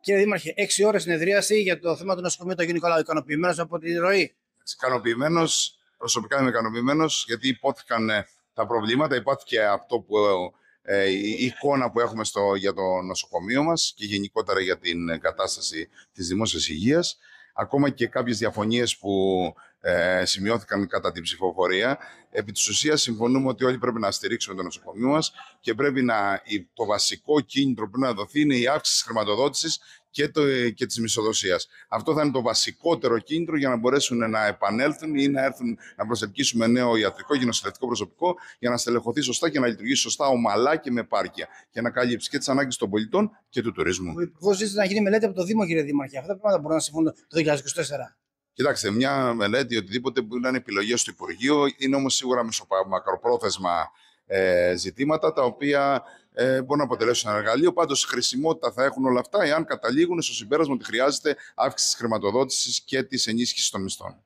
Κύριε Δήμαρχε, 6 ώρες συνεδρίαση για το θέμα του νοσοκομείου του Γενικού Ικανοποιημένος από την ροή. Ικανοποιημένος, προσωπικά είμαι ικανοποιημένος, γιατί υπόθηκαν ε, τα προβλήματα, και αυτό που. Ε, η εικόνα που έχουμε στο, για το νοσοκομείο μας και γενικότερα για την κατάσταση της δημόσιας υγείας. Ακόμα και κάποιες διαφωνίες που ε, σημειώθηκαν κατά την ψηφοφορία. Επί της ουσίας, συμφωνούμε ότι όλοι πρέπει να στηρίξουμε το νοσοκομείο μας και πρέπει να, το βασικό κίνητρο που πρέπει να δοθεί είναι η αύξηση της χρηματοδότησης και, το, ε, και της μισοδοσίας. Αυτό θα είναι το βασικότερο κίνητρο για να μπορέσουν να επανέλθουν ή να έρθουν να προσελκύσουμε νέο ιατρικό και νοσηλευτικό προσωπικό για να στελεχωθεί σωστά και να λειτουργήσει σωστά ομαλά και με πάρκια και να καλύψει και τις ανάγκες των πολιτών και του τουρισμού. Ο να γίνει μελέτη από το Δήμο, κύριε Δήμαρχε. Αυτά τα πράγματα μπορούν να συμφωνούν το 2024. Κοιτάξτε, μια μελέτη, οτιδήποτε που είναι επιλογέ του Υπουργείου, είναι όμως σίγουρα μακροπρόθεσμα ε, ζητήματα τα οποία ε, μπορούν να αποτελέσουν ένα εργαλείο. Πάντως, χρησιμότητα θα έχουν όλα αυτά εάν καταλήγουν στο συμπέρασμα ότι χρειάζεται αύξηση της χρηματοδότησης και της ενίσχυσης των μισθών.